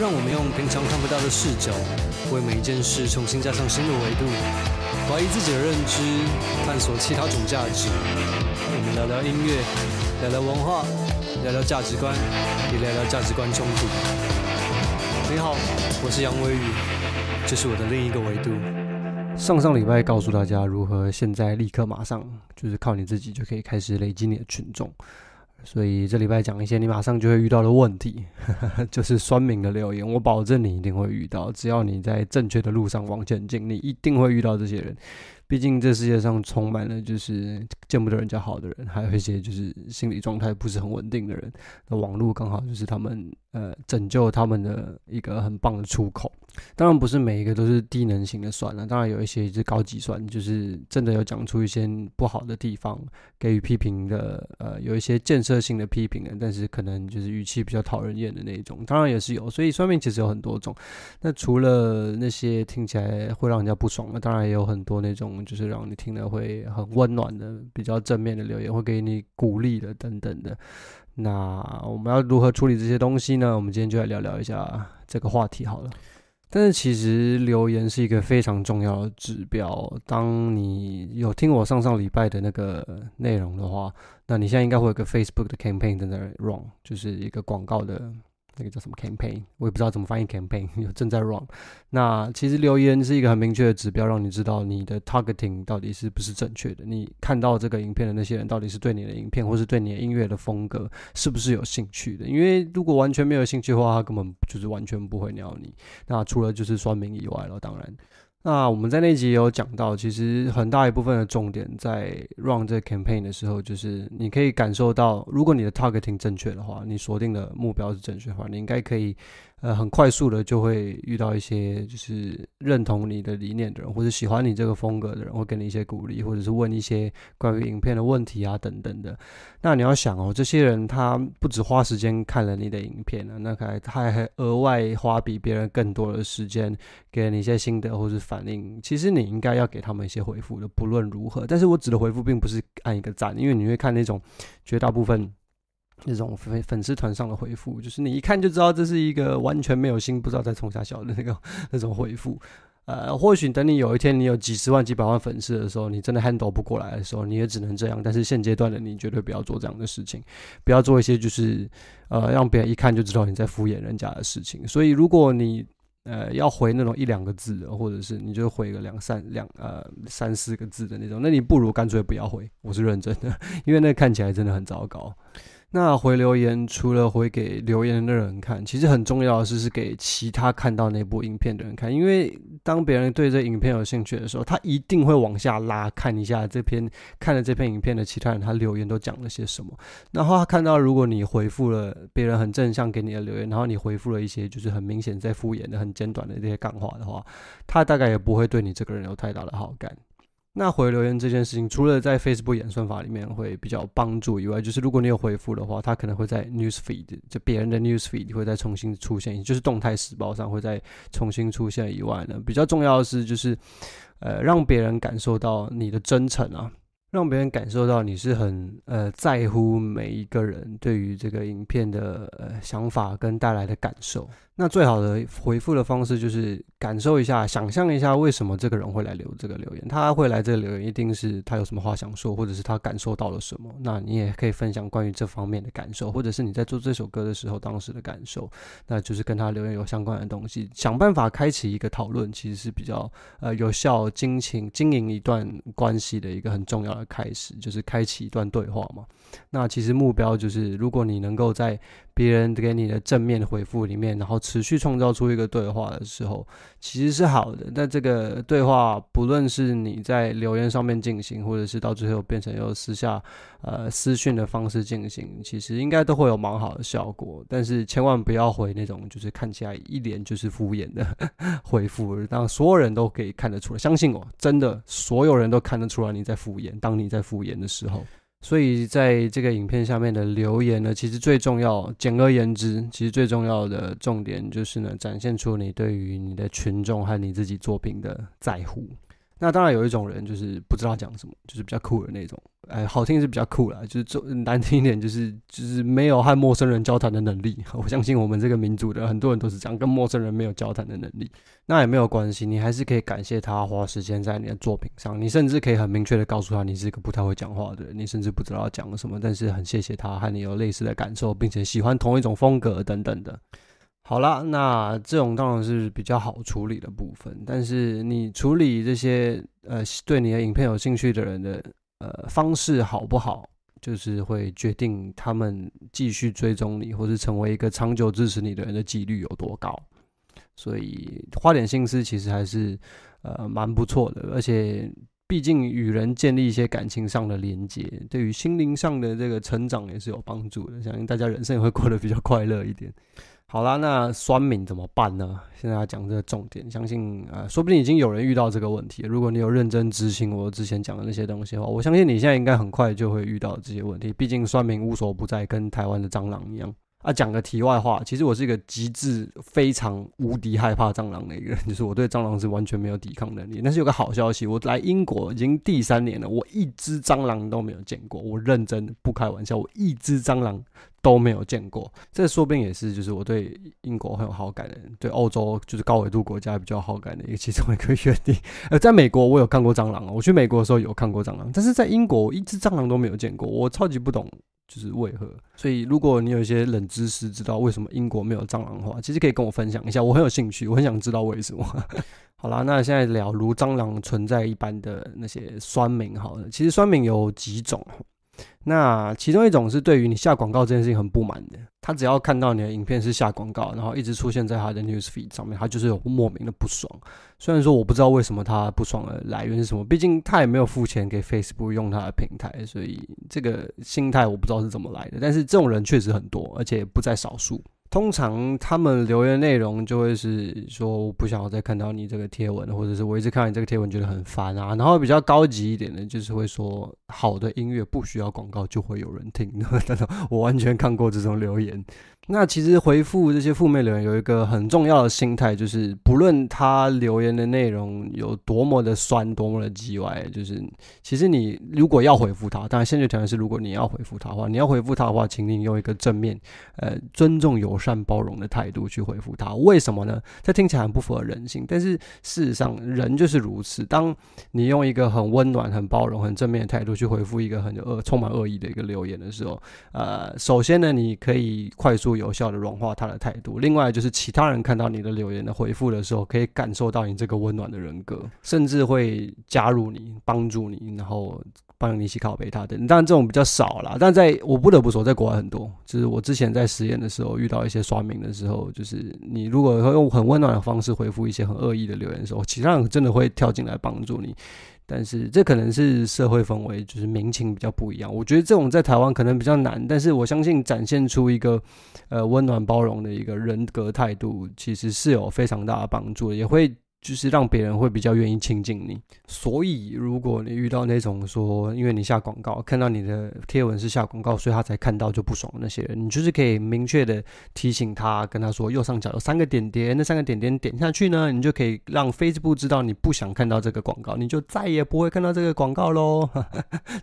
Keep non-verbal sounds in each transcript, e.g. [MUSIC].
让我们用平常看不到的视角，为每一件事重新加上新的维度，怀疑自己的认知，探索其他种价值。我们聊聊音乐，聊聊文化，聊聊价值观，也聊聊价值观冲突。你好，我是杨威宇，这是我的另一个维度。上上礼拜告诉大家如何，现在立刻马上就是靠你自己就可以开始累积你的群众。所以这礼拜讲一些你马上就会遇到的问题，[LAUGHS] 就是酸民的留言，我保证你一定会遇到。只要你在正确的路上往前进，你一定会遇到这些人。毕竟这世界上充满了就是见不得人家好的人，还有一些就是心理状态不是很稳定的人。那网络刚好就是他们呃拯救他们的一个很棒的出口。当然不是每一个都是低能型的酸啊，当然有一些是高级酸，就是真的有讲出一些不好的地方，给予批评的，呃，有一些建设性的批评的，但是可能就是语气比较讨人厌的那种，当然也是有，所以酸面其实有很多种。那除了那些听起来会让人家不爽的，当然也有很多那种就是让你听了会很温暖的，比较正面的留言，会给你鼓励的等等的。那我们要如何处理这些东西呢？我们今天就来聊聊一下这个话题好了。但是其实留言是一个非常重要的指标。当你有听我上上礼拜的那个内容的话，那你现在应该会有个 Facebook 的 campaign 在那 run，就是一个广告的。那个叫什么 campaign？我也不知道怎么翻译 campaign。[LAUGHS] 正在 run。那其实留言是一个很明确的指标，让你知道你的 targeting 到底是不是正确的。你看到这个影片的那些人，到底是对你的影片，或是对你的音乐的风格，是不是有兴趣的？因为如果完全没有兴趣的话，他根本就是完全不会鸟你。那除了就是说明以外了，当然。那我们在那集有讲到，其实很大一部分的重点在 run 这个 campaign 的时候，就是你可以感受到，如果你的 targeting 正确的话，你锁定的目标是正确的话，你应该可以。呃，很快速的就会遇到一些就是认同你的理念的人，或者喜欢你这个风格的人，会给你一些鼓励，或者是问一些关于影片的问题啊等等的。那你要想哦，这些人他不止花时间看了你的影片啊，那还他还额外花比别人更多的时间给你一些心得或是反应。其实你应该要给他们一些回复的，不论如何。但是我指的回复并不是按一个赞，因为你会看那种绝大部分。那种粉粉丝团上的回复，就是你一看就知道这是一个完全没有心、不知道在冲下小的那个 [LAUGHS] 那种回复。呃，或许等你有一天你有几十万、几百万粉丝的时候，你真的 handle 不过来的时候，你也只能这样。但是现阶段的你，绝对不要做这样的事情，不要做一些就是呃让别人一看就知道你在敷衍人家的事情。所以，如果你呃要回那种一两个字的，或者是你就回个两三两呃三四个字的那种，那你不如干脆不要回。我是认真的，因为那看起来真的很糟糕。那回留言除了回给留言的人看，其实很重要的是给其他看到那部影片的人看。因为当别人对这影片有兴趣的时候，他一定会往下拉看一下这篇看了这篇影片的其他人他留言都讲了些什么。然后他看到如果你回复了别人很正向给你的留言，然后你回复了一些就是很明显在敷衍的很简短的这些干话的话，他大概也不会对你这个人有太大的好感。那回留言这件事情，除了在 Facebook 演算法里面会比较帮助以外，就是如果你有回复的话，它可能会在 news feed，就别人的 news feed 会再重新出现，就是动态时报上会再重新出现以外呢，比较重要的是就是，呃，让别人感受到你的真诚啊，让别人感受到你是很呃在乎每一个人对于这个影片的呃想法跟带来的感受。那最好的回复的方式就是感受一下，想象一下为什么这个人会来留这个留言。他会来这留言，一定是他有什么话想说，或者是他感受到了什么。那你也可以分享关于这方面的感受，或者是你在做这首歌的时候当时的感受，那就是跟他留言有相关的东西。想办法开启一个讨论，其实是比较呃有效经营经营一段关系的一个很重要的开始，就是开启一段对话嘛。那其实目标就是，如果你能够在别人给你的正面回复里面，然后持续创造出一个对话的时候，其实是好的。但这个对话，不论是你在留言上面进行，或者是到最后变成有私下呃私讯的方式进行，其实应该都会有蛮好的效果。但是千万不要回那种就是看起来一脸就是敷衍的回复，让所有人都可以看得出来。相信我，真的所有人都看得出来你在敷衍。当你在敷衍的时候。所以，在这个影片下面的留言呢，其实最重要。简而言之，其实最重要的重点就是呢，展现出你对于你的群众和你自己作品的在乎。那当然有一种人，就是不知道讲什么，就是比较酷的那种。哎，好听是比较酷啦，就是做难听一点，就是就是没有和陌生人交谈的能力。[LAUGHS] 我相信我们这个民族的很多人都是这样，跟陌生人没有交谈的能力，那也没有关系，你还是可以感谢他花时间在你的作品上。你甚至可以很明确的告诉他，你是一个不太会讲话的人，你甚至不知道讲什么，但是很谢谢他和你有类似的感受，并且喜欢同一种风格等等的。好啦，那这种当然是比较好处理的部分，但是你处理这些呃对你的影片有兴趣的人的。呃，方式好不好，就是会决定他们继续追踪你，或是成为一个长久支持你的人的几率有多高。所以花点心思，其实还是呃蛮不错的。而且，毕竟与人建立一些感情上的连接，对于心灵上的这个成长也是有帮助的。相信大家人生也会过得比较快乐一点。好啦，那酸敏怎么办呢？现在要讲这个重点，相信啊，说不定已经有人遇到这个问题。如果你有认真执行我之前讲的那些东西的话，我相信你现在应该很快就会遇到这些问题。毕竟酸敏无所不在，跟台湾的蟑螂一样。啊，讲个题外话，其实我是一个极致非常无敌害怕蟑螂的一个人，就是我对蟑螂是完全没有抵抗能力。但是有个好消息，我来英国已经第三年了，我一只蟑螂都没有见过。我认真不开玩笑，我一只蟑螂。都没有见过，这说定也是，就是我对英国很有好感的，对欧洲就是高纬度国家比较好感的一个其中一个原因。而 [LAUGHS] 在美国，我有看过蟑螂我去美国的时候有看过蟑螂，但是在英国一只蟑螂都没有见过，我超级不懂，就是为何。所以如果你有一些冷知识，知道为什么英国没有蟑螂的话，其实可以跟我分享一下，我很有兴趣，我很想知道为什么。[LAUGHS] 好啦，那现在聊如蟑螂存在一般的那些酸敏，好了，其实酸敏有几种。那其中一种是对于你下广告这件事情很不满的，他只要看到你的影片是下广告，然后一直出现在他的 news feed 上面，他就是有莫名的不爽。虽然说我不知道为什么他不爽的来源是什么，毕竟他也没有付钱给 Facebook 用他的平台，所以这个心态我不知道是怎么来的。但是这种人确实很多，而且不在少数。通常他们留言内容就会是说，我不想要再看到你这个贴文，或者是我一直看你这个贴文觉得很烦啊。然后比较高级一点的，就是会说，好的音乐不需要广告就会有人听。但是我完全看过这种留言。那其实回复这些负面留言有一个很重要的心态，就是不论他留言的内容有多么的酸、多么的叽歪，就是其实你如果要回复他，当然先前提的是，如果你要回复他的话，你要回复他的话，请你用一个正面、呃，尊重、友善、包容的态度去回复他。为什么呢？这听起来很不符合人性，但是事实上人就是如此。当你用一个很温暖、很包容、很正面的态度去回复一个很恶、充满恶意的一个留言的时候，呃，首先呢，你可以快速。有效的软化他的态度。另外，就是其他人看到你的留言的回复的时候，可以感受到你这个温暖的人格，甚至会加入你、帮助你，然后帮你一起拷贝他。等当然，这种比较少啦，但在我不得不说，在国外很多，就是我之前在实验的时候遇到一些刷名的时候，就是你如果用很温暖的方式回复一些很恶意的留言的时候，其他人真的会跳进来帮助你。但是这可能是社会氛围，就是民情比较不一样。我觉得这种在台湾可能比较难，但是我相信展现出一个呃温暖包容的一个人格态度，其实是有非常大的帮助，也会。就是让别人会比较愿意亲近你，所以如果你遇到那种说，因为你下广告，看到你的贴文是下广告，所以他才看到就不爽那些人，你就是可以明确的提醒他，跟他说右上角有三个点点，那三个点点点下去呢，你就可以让 Facebook 知道你不想看到这个广告，你就再也不会看到这个广告喽。[LAUGHS]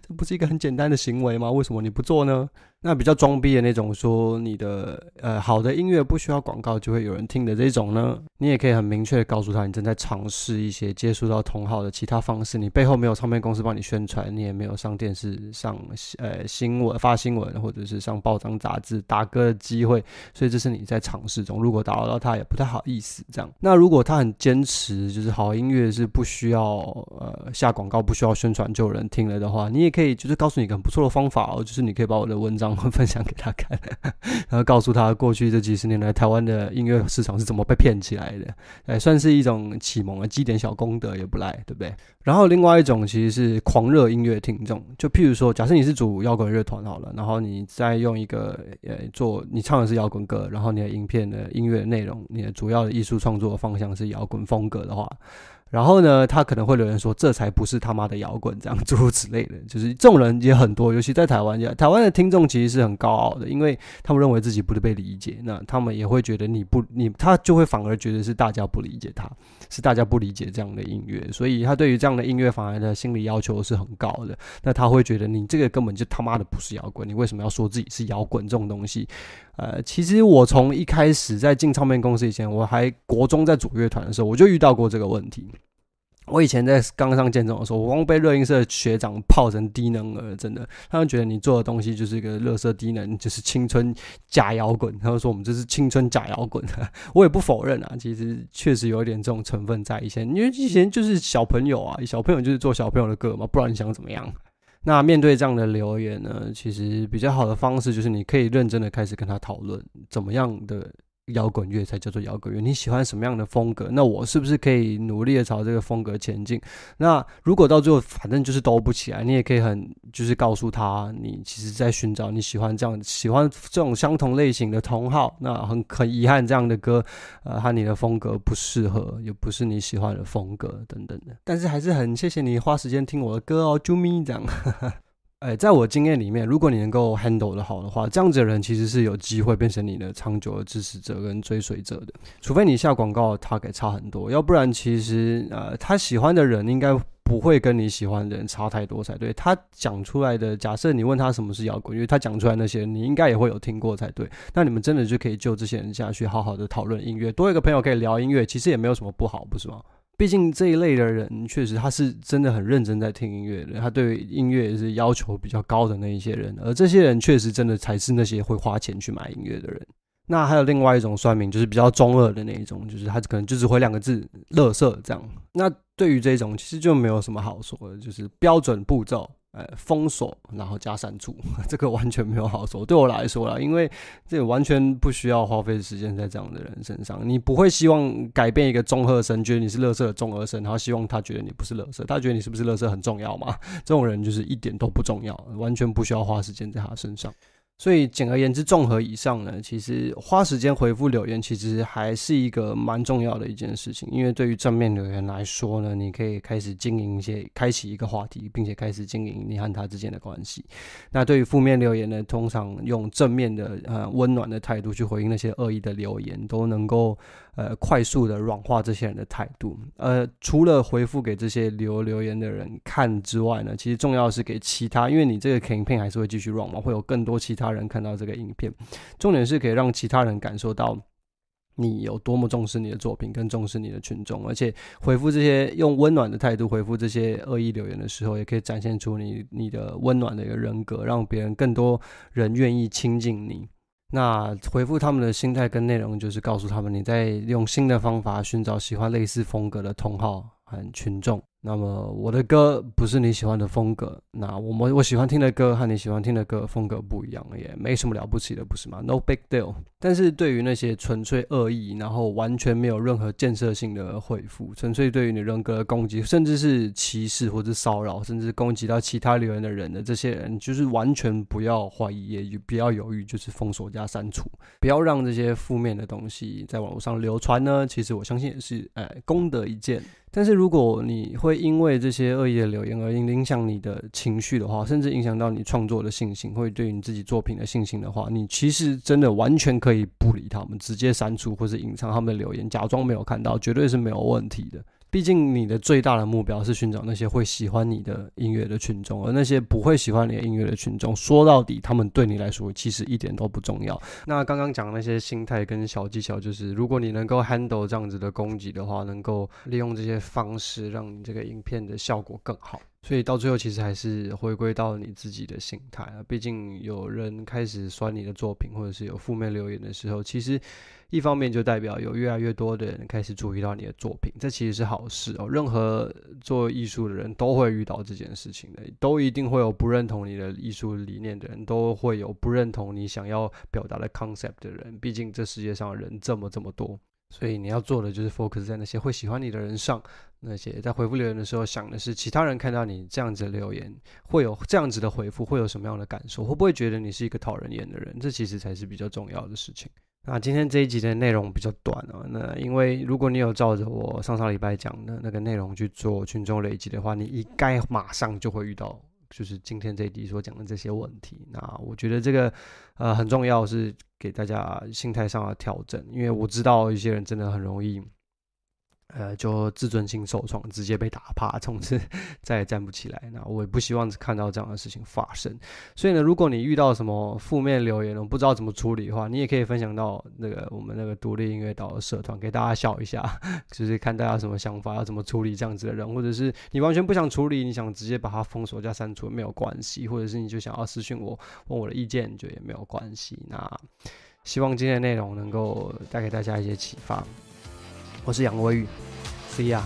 这不是一个很简单的行为吗？为什么你不做呢？那比较装逼的那种，说你的呃好的音乐不需要广告就会有人听的这种呢，你也可以很明确的告诉他，你正在尝试一些接触到同号的其他方式，你背后没有唱片公司帮你宣传，你也没有上电视上呃新闻发新闻或者是上报章杂志打歌的机会，所以这是你在尝试中。如果打扰到他也不太好意思这样。那如果他很坚持，就是好音乐是不需要呃下广告不需要宣传就有人听了的话，你也可以就是告诉你一个很不错的方法哦，就是你可以把我的文章。然后 [LAUGHS] 分享给他看，[LAUGHS] 然后告诉他过去这几十年来台湾的音乐市场是怎么被骗起来的，哎，算是一种启蒙啊，积点小功德也不赖，对不对？然后另外一种其实是狂热音乐听众，就譬如说，假设你是主摇滚乐团好了，然后你再用一个呃做，你唱的是摇滚歌，然后你的影片的音乐内容，你的主要的艺术创作方向是摇滚风格的话。然后呢，他可能会留言说：“这才不是他妈的摇滚，这样诸如此类的，就是这种人也很多。尤其在台湾，台湾的听众其实是很高傲的，因为他们认为自己不是被理解，那他们也会觉得你不，你他就会反而觉得是大家不理解他，是大家不理解这样的音乐。所以他对于这样的音乐反而的心理要求是很高的。那他会觉得你这个根本就他妈的不是摇滚，你为什么要说自己是摇滚这种东西？呃，其实我从一开始在进唱片公司以前，我还国中在组乐团的时候，我就遇到过这个问题。”我以前在刚上建中的时候，我被热音社学长泡成低能儿，真的。他们觉得你做的东西就是一个乐色低能，就是青春假摇滚。他们说我们这是青春假摇滚，[LAUGHS] 我也不否认啊。其实确实有一点这种成分在以前，因为以前就是小朋友啊，小朋友就是做小朋友的歌嘛，不然你想怎么样？那面对这样的留言呢，其实比较好的方式就是你可以认真的开始跟他讨论怎么样的。摇滚乐才叫做摇滚乐。你喜欢什么样的风格？那我是不是可以努力的朝这个风格前进？那如果到最后反正就是都不起来，你也可以很就是告诉他，你其实在寻找你喜欢这样、喜欢这种相同类型的同好。那很很遗憾，这样的歌呃和你的风格不适合，也不是你喜欢的风格等等的。但是还是很谢谢你花时间听我的歌哦，啾咪这样。哎，在我经验里面，如果你能够 handle 的好的话，这样子的人其实是有机会变成你的长久的支持者跟追随者的。除非你下广告，他给差很多，要不然其实呃，他喜欢的人应该不会跟你喜欢的人差太多才对。他讲出来的，假设你问他什么是摇滚，因为他讲出来那些，你应该也会有听过才对。那你们真的就可以就这些人下去好好的讨论音乐，多一个朋友可以聊音乐，其实也没有什么不好，不是吗？毕竟这一类的人确实他是真的很认真在听音乐的，他对音乐是要求比较高的那一些人，而这些人确实真的才是那些会花钱去买音乐的人。那还有另外一种算命，就是比较中二的那一种，就是他可能就只会两个字“乐色”这样。那对于这种其实就没有什么好说的，就是标准步骤。呃，封锁然后加删除，[LAUGHS] 这个完全没有好处。对我来说啦，因为这完全不需要花费时间在这样的人身上。你不会希望改变一个中二生，觉得你是乐色的中二生，然后希望他觉得你不是乐色。他觉得你是不是乐色很重要吗？[LAUGHS] 这种人就是一点都不重要，完全不需要花时间在他身上。所以简而言之，综合以上呢，其实花时间回复留言，其实还是一个蛮重要的一件事情。因为对于正面留言来说呢，你可以开始经营一些，开启一个话题，并且开始经营你和他之间的关系。那对于负面留言呢，通常用正面的、呃温暖的态度去回应那些恶意的留言，都能够呃快速的软化这些人的态度。呃，除了回复给这些留留言的人看之外呢，其实重要的是给其他，因为你这个 campaign 还是会继续 run 嘛，会有更多其他。他人看到这个影片，重点是可以让其他人感受到你有多么重视你的作品，更重视你的群众。而且回复这些用温暖的态度回复这些恶意留言的时候，也可以展现出你你的温暖的一个人格，让别人更多人愿意亲近你。那回复他们的心态跟内容，就是告诉他们你在用新的方法寻找喜欢类似风格的同号和群众。那么我的歌不是你喜欢的风格，那我们我喜欢听的歌和你喜欢听的歌风格不一样，也没什么了不起的，不是吗？No big deal。但是对于那些纯粹恶意，然后完全没有任何建设性的回复，纯粹对于你人格的攻击，甚至是歧视或者骚扰，甚至攻击到其他留言的人的这些人，就是完全不要怀疑，也不要犹豫，就是封锁加删除，不要让这些负面的东西在网络上流传呢。其实我相信也是哎，功德一件。但是如果你会。因为这些恶意的留言而影影响你的情绪的话，甚至影响到你创作的信心，会对你自己作品的信心的话，你其实真的完全可以不理他们，直接删除或是隐藏他们的留言，假装没有看到，绝对是没有问题的。毕竟，你的最大的目标是寻找那些会喜欢你的音乐的群众，而那些不会喜欢你音乐的群众，说到底，他们对你来说其实一点都不重要。那刚刚讲那些心态跟小技巧，就是如果你能够 handle 这样子的攻击的话，能够利用这些方式，让你这个影片的效果更好。所以到最后，其实还是回归到你自己的心态啊。毕竟有人开始刷你的作品，或者是有负面留言的时候，其实一方面就代表有越来越多的人开始注意到你的作品，这其实是好事哦。任何做艺术的人都会遇到这件事情的，都一定会有不认同你的艺术理念的人，都会有不认同你想要表达的 concept 的人。毕竟这世界上人这么这么多。所以你要做的就是 focus 在那些会喜欢你的人上，那些在回复留言的时候想的是其他人看到你这样子留言会有这样子的回复，会有什么样的感受，会不会觉得你是一个讨人厌的人，这其实才是比较重要的事情。那今天这一集的内容比较短啊，那因为如果你有照着我上上礼拜讲的那个内容去做群众累积的话，你应该马上就会遇到。就是今天这一集所讲的这些问题，那我觉得这个呃很重要，是给大家心态上的调整，因为我知道一些人真的很容易。呃，就自尊心受创，直接被打趴，从此 [LAUGHS] 再也站不起来。那我也不希望看到这样的事情发生。所以呢，如果你遇到什么负面留言我不知道怎么处理的话，你也可以分享到那个我们那个独立音乐岛的社团，给大家笑一下，[LAUGHS] 就是看大家什么想法，要怎么处理这样子的人，或者是你完全不想处理，你想直接把它封锁加删除没有关系，或者是你就想要私讯我，问我的意见，就也没有关系。那希望今天内容能够带给大家一些启发。我是杨国宇 see ya